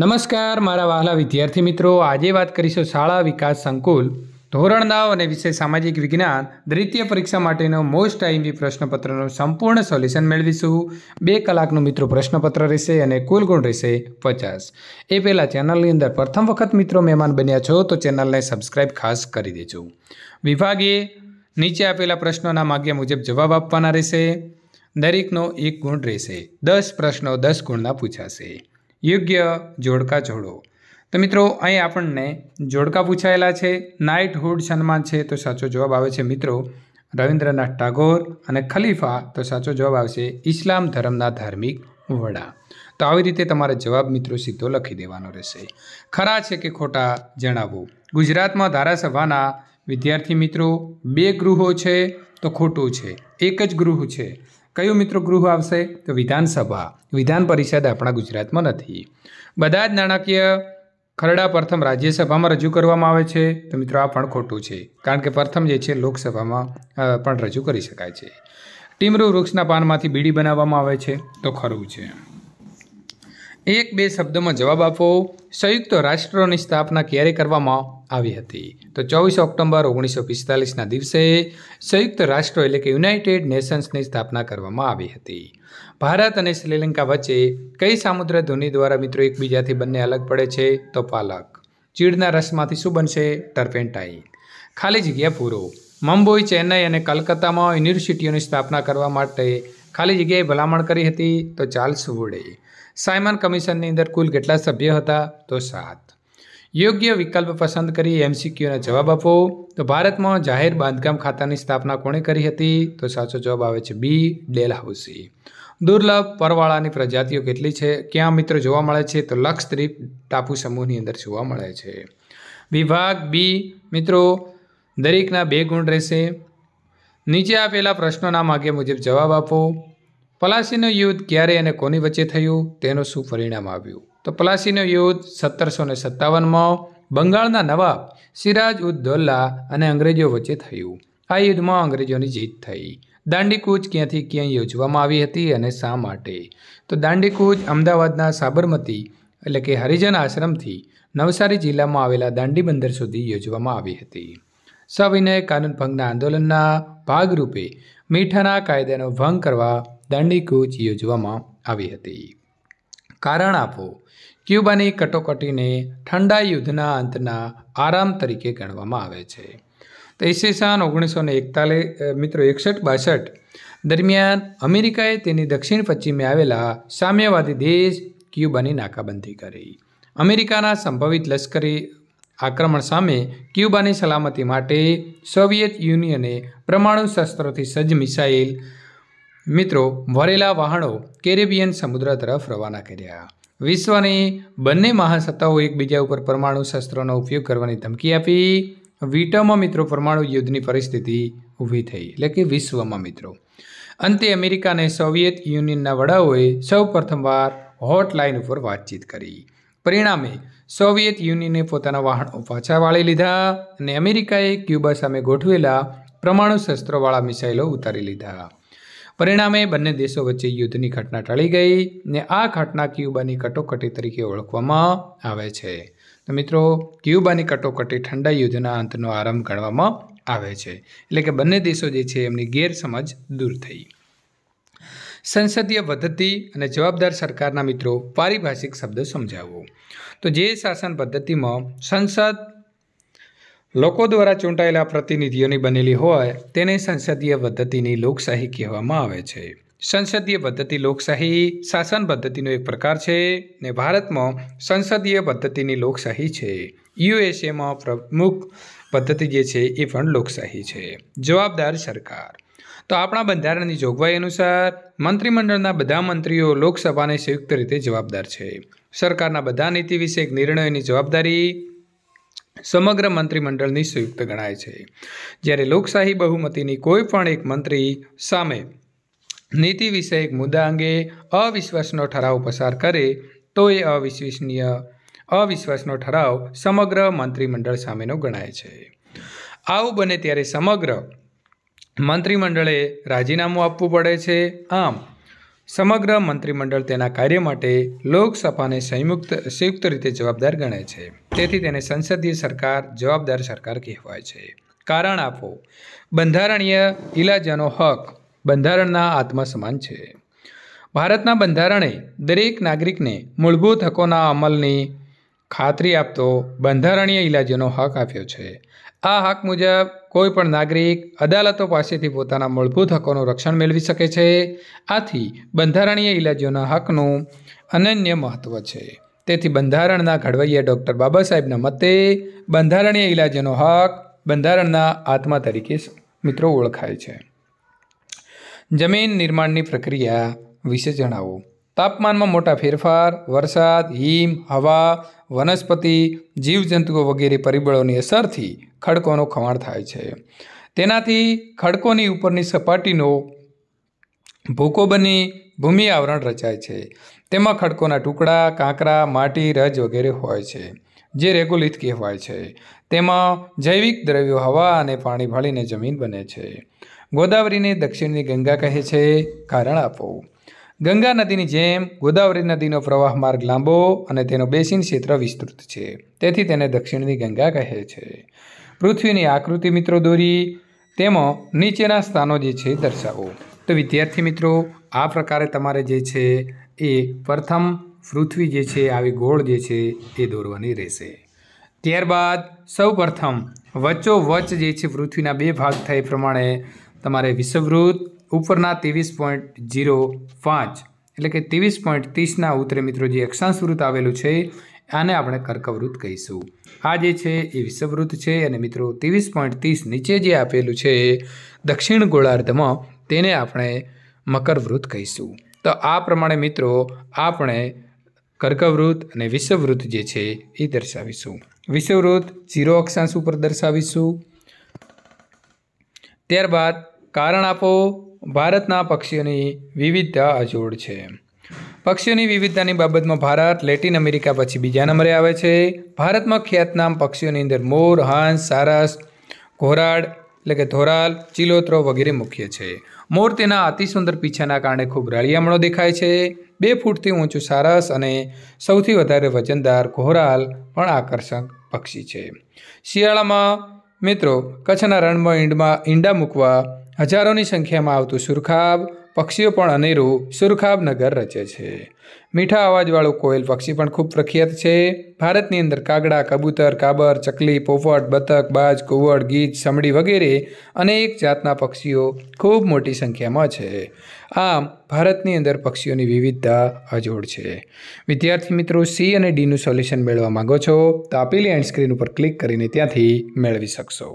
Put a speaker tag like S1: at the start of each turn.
S1: નમસ્કાર મારા વહાલા વિદ્યાર્થી મિત્રો આજે વાત કરીશું શાળા વિકાસ સંકુલ ધોરણ નવ અને વિશે સામાજિક વિજ્ઞાન દ્વિતીય પરીક્ષા માટેનો મોસ્ટ આઈએમપી પ્રશ્નપત્રનું સંપૂર્ણ સોલ્યુશન મેળવીશું બે કલાકનું મિત્રો પ્રશ્નપત્ર રહેશે અને કુલ ગુણ રહેશે પચાસ એ પહેલાં ચેનલની અંદર પ્રથમ વખત મિત્રો મહેમાન બન્યા છો તો ચેનલને સબસ્ક્રાઇબ ખાસ કરી દેજો વિભાગે નીચે આપેલા પ્રશ્નોના માગ્ય મુજબ જવાબ આપવાના રહેશે દરેકનો એક ગુણ રહેશે દસ પ્રશ્નો દસ ગુણના પૂછાશે યોગ્ય જોડકા જોડો તો મિત્રો અહીં આપણને જોડકા પૂછાયેલા છે નાઇટહુડ સન્માન છે તો સાચો જવાબ આવે છે મિત્રો રવિન્દ્રનાથ ટાગોર અને ખલીફા તો સાચો જવાબ આવશે ઇસ્લામ ધર્મના ધાર્મિક વડા તો આવી રીતે તમારે જવાબ મિત્રો સીધો લખી દેવાનો રહેશે ખરા છે કે ખોટા જણાવવું ગુજરાતમાં ધારાસભાના વિદ્યાર્થી મિત્રો બે ગૃહો છે તો ખોટું છે એક જ ગૃહ છે કયું મિત્રો ગૃહ આવશે તો વિધાનસભા વિધાન પરિષદ આપણા ગુજરાતમાં નથી બધા જ નાણાકીય ખરડા પ્રથમ રાજ્યસભામાં રજૂ કરવામાં આવે છે તો મિત્રો આ પણ ખોટું છે કારણ કે પ્રથમ જે છે લોકસભામાં પણ રજૂ કરી શકાય છે ટીમરૂ વૃક્ષના પાનમાંથી બીડી બનાવવામાં આવે છે તો ખરું છે એક બે શબ્દમાં જવાબ આપો સંયુક્ત રાષ્ટ્રોની સ્થાપના ક્યારે કરવામાં આવી હતી તો ચોવીસ ઓક્ટોબર ઓગણીસો પિસ્તાલીસના દિવસે સંયુક્ત રાષ્ટ્રો એટલે કે યુનાઇટેડ નેશન્સની સ્થાપના કરવામાં આવી હતી ભારત અને શ્રીલંકા વચ્ચે કઈ સામુદ્ર ધ્વનિ દ્વારા મિત્રો એકબીજાથી બંને અલગ પડે છે તો પાલક ચીડના રસમાંથી શું બનશે ટર્પેન્ટાઇન ખાલી જગ્યા પૂરો મુંબઈ ચેન્નઈ અને કલકત્તામાં યુનિવર્સિટીઓની સ્થાપના કરવા માટે ખાલી જગ્યાએ ભલામણ કરી હતી તો ચાર્લ્સ વુડે સાયમન કમિશનની અંદર કુલ કેટલા સભ્ય હતા તો સાત યોગ્ય વિકલ્પ પસંદ કરી એમસીક્યુના જવાબ આપો તો ભારતમાં જાહેર બાંધકામ ખાતાની સ્થાપના કોણે કરી હતી તો સાચો જવાબ આવે છે બી ડેલ હાઉસી દુર્લભ પરવાળાની પ્રજાતિઓ કેટલી છે ક્યાં મિત્રો જોવા મળે છે તો લક્ષદ્વીપ ટાપુ સમૂહની અંદર જોવા મળે છે વિભાગ બી મિત્રો દરેકના બે ગુણ રહેશે નીચે આપેલા પ્રશ્નોના માગે મુજબ જવાબ આપો પલાસીનું યુદ્ધ ક્યારે અને કોની વચ્ચે થયું તેનું શું પરિણામ આવ્યું તો પલાસીનું યુદ્ધ સત્તરસો ને સત્તાવનમાં બંગાળના નવાબ સિરાજ ઉદ દૌલ્લા અને અંગ્રેજો વચ્ચે થયું આ યુદ્ધમાં અંગ્રેજોની જીત થઈ દાંડીકૂચ ક્યાંથી ક્યાં યોજવામાં આવી હતી અને શા માટે તો દાંડીકૂચ અમદાવાદના સાબરમતી એટલે કે હરિજન આશ્રમથી નવસારી જિલ્લામાં આવેલા દાંડી બંદર સુધી યોજવામાં આવી હતી સવિનય કાનૂન ભંગના આંદોલનના ભાગરૂપે મીઠાના કાયદાનો ભંગ કરવા દાંડીકૂચ યોજવામાં આવી હતી કારણ આપો ક્યુબાની કટોકટીને ઠંડા યુદ્ધના અંતના આરામ તરીકે ગણવામાં આવે છે તો ઈસવીસન ઓગણીસો ને એકતાલીસ મિત્રો એકસઠ બાસઠ દરમિયાન અમેરિકાએ તેની દક્ષિણ પશ્ચિમે આવેલા સામ્યવાદી દેશ ક્યુબાની નાકાબંધી કરી અમેરિકાના સંભવિત લશ્કરી આક્રમણ સામે ક્યુબાની સલામતી માટે સોવિયેત યુનિયને પરમાણુ શસ્ત્રોથી સજ્જ મિસાઇલ મિત્રો વરેલા વહાણો કેરેબિયન સમુદ્ર તરફ રવાના કર્યા વિશ્વની બંને મહાસત્તાઓ એકબીજા ઉપર પરમાણુ શસ્ત્રોનો ઉપયોગ કરવાની ધમકી આપી વીટોમાં મિત્રો પરમાણુ યુદ્ધની પરિસ્થિતિ ઊભી થઈ એટલે કે વિશ્વમાં મિત્રો અંતે અમેરિકા અને સોવિયેત યુનિયનના વડાઓએ સૌ પ્રથમવાર હોટલાઇન ઉપર વાતચીત કરી પરિણામે સોવિયેત યુનિયને પોતાના વાહણો પાછા વાળી લીધા અને અમેરિકાએ ક્યુબા સામે ગોઠવેલા પરમાણુ શસ્ત્રોવાળા મિસાઇલો ઉતારી લીધા પરિણામે બંને દેશો વચ્ચે યુદ્ધની ઘટના ટળી ગઈ ને આ ઘટના ક્યુબાની કટોકટી તરીકે ઓળખવામાં આવે છે તો મિત્રો ક્યુબાની કટોકટી ઠંડા યુદ્ધના અંતનો આરંભ ગણવામાં આવે છે એટલે કે બંને દેશો જે છે એમની ગેરસમજ દૂર થઈ સંસદીય પદ્ધતિ અને જવાબદાર સરકારના મિત્રો પારિભાષિક શબ્દ સમજાવો તો જે શાસન પદ્ધતિમાં સંસદ લોકો દ્વારા ચૂંટાયેલા પ્રતિનિધિઓની બનેલી હોય તેને સંસદીય પદ્ધતિની લોકશાહી કહેવામાં આવે છે સંસદીય પદ્ધતિ લોકશાહી શાસન પદ્ધતિનો એક પ્રકાર છે ને ભારતમાં સંસદીય પદ્ધતિની લોકશાહી છે યુએસએમાં પ્રમુખ પદ્ધતિ જે છે એ પણ લોકશાહી છે જવાબદાર સરકાર તો આપણા બંધારણની જોગવાઈ અનુસાર મંત્રીમંડળના બધા મંત્રીઓ લોકસભાને સંયુક્ત રીતે જવાબદાર છે સરકારના બધા નીતિ વિષયક નિર્ણયોની જવાબદારી સમગ્ર મંત્રીમંડળની સંયુક્ત ગણાય છે જ્યારે લોકશાહી બહુમતીની કોઈ પણ એક મંત્રી સામે નીતિ વિષયક મુદ્દા અંગે અવિશ્વાસનો ઠરાવ પસાર કરે તો એ અવિશ્વસનીય અવિશ્વાસનો ઠરાવ સમગ્ર મંત્રીમંડળ સામેનો ગણાય છે આવું બને ત્યારે સમગ્ર મંત્રીમંડળે રાજીનામું આપવું પડે છે આમ સમગ્ર મંત્રીમંડળ તેના કાર્ય માટે લોકસભાને સંયુક્ત સંયુક્ત રીતે જવાબદાર ગણે છે તેથી તેને સંસદીય સરકાર જવાબદાર સરકાર કહેવાય છે કારણ આપો બંધારણીય ઇલાજાનો હક બંધારણના આત્મા સમાન છે ભારતના બંધારણે દરેક નાગરિકને મૂળભૂત હકોના અમલની ખાતરી આપતો બંધારણીય ઇલાજનો હક આપ્યો છે આ હક મુજબ કોઈ પણ નાગરિક અદાલતો પાસેથી પોતાના મૂળભૂત હકોનું રક્ષણ મેળવી શકે છે આથી બંધારણીય ઇલાજોના હકનું અનન્ય મહત્ત્વ છે તેથી બંધારણના ઘડવૈયા ડૉક્ટર બાબા સાહેબના મતે બંધારણીય ઇલાજોનો હક બંધારણના આત્મા તરીકે મિત્રો ઓળખાય છે જમીન નિર્માણની પ્રક્રિયા વિશે જણાવો તાપમાનમાં મોટા ફેરફાર વરસાદ હિમ હવા વનસ્પતિ જીવજંતુઓ વગેરે પરિબળોની અસરથી ખડકોનો ખવાણ થાય છે તેનાથી ખડકોની ઉપરની સપાટીનો ભૂકો બની ભૂમિ આવરણ રચાય છે તેમાં ખડકોના ટુકડા કાંકરા માટી રજ વગેરે હોય છે જે રેગોલિથ કહેવાય છે તેમાં જૈવિક દ્રવ્યો હવા અને પાણી ભળીને જમીન બને છે ગોદાવરીને દક્ષિણની ગંગા કહે છે કારણ આપો ગંગા નદીની જેમ ગોદાવરી નદીનો પ્રવાહ માર્ગ લાંબો અને તેનો બેસિન ક્ષેત્ર વિસ્તૃત છે તેથી તેને દક્ષિણની ગંગા કહે છે પૃથ્વીની આકૃતિ મિત્રો દોરી તેમાં નીચેના સ્થાનો જે છે દર્શાવો તો વિદ્યાર્થી મિત્રો આ પ્રકારે તમારે જે છે એ પ્રથમ પૃથ્વી જે છે આવી ગોળ જે છે એ દોરવાની રહેશે ત્યારબાદ સૌ પ્રથમ વચ્ચોવચ્ચ જે છે પૃથ્વીના બે ભાગ થાય પ્રમાણે તમારે વિષવૃત ઉપરના ત્રેવીસ પોઈન્ટ જીરો પાંચ એટલે કે ત્રેવીસ પોઈન્ટ ત્રીસના ઉત્તરે મિત્રો જે અક્ષાંશ વૃત્ત આવેલું છે આને આપણે કર્કવૃત્ત કહીશું આ જે છે એ વિષવવૃત્ત છે અને મિત્રો ત્રેવીસ પોઈન્ટ ત્રીસ નીચે જે આપેલું છે દક્ષિણ ગોળાર્ધમાં તેને આપણે મકરવૃત્ત કહીશું તો આ પ્રમાણે મિત્રો આપણે કર્કવૃત્ત અને વિષવવૃત્ત જે છે એ દર્શાવીશું વિષવવૃત્ત જીરો અક્ષાંશ ઉપર દર્શાવીશું ત્યારબાદ કારણ આપો ભારતના પક્ષીઓની વિવિધતા અજોડ છે પક્ષીઓની વિવિધતાની બાબતમાં ભારત લેટિન અમેરિકા પછી બીજા નંબરે આવે છે ભારતમાં ખ્યાતનામ પક્ષીઓની અંદર મોર હાંસ સારસ ઘોરાડ એટલે કે ધોરાલ ચિલોત્રો વગેરે મુખ્ય છે મોર તેના અતિસુંદર પીછાના કારણે ખૂબ રળિયામણો દેખાય છે બે ફૂટથી ઊંચું સારસ અને સૌથી વધારે વજનદાર ઘોરાલ પણ આકર્ષક પક્ષી છે શિયાળામાં મિત્રો કચ્છના રણમાં ઈંડમાં ઈંડા મૂકવા હજારોની સંખ્યામાં આવતું સુરખાબ પક્ષીઓ પણ અનેરું સુરખાબ નગર રચે છે મીઠા અવાજવાળું કોયલ પક્ષી પણ ખૂબ પ્રખ્યાત છે ભારતની અંદર કાગડા કબૂતર કાબર ચકલી પોપટ બતક બાજ કુવડ ગીચ સમડી વગેરે અનેક જાતના પક્ષીઓ ખૂબ મોટી સંખ્યામાં છે આમ ભારતની અંદર પક્ષીઓની વિવિધતા અજોડ છે વિદ્યાર્થી મિત્રો સી અને ડીનું સોલ્યુશન મેળવવા માગો છો તો આપેલી એન્ડ સ્ક્રીન ઉપર ક્લિક કરીને ત્યાંથી મેળવી શકશો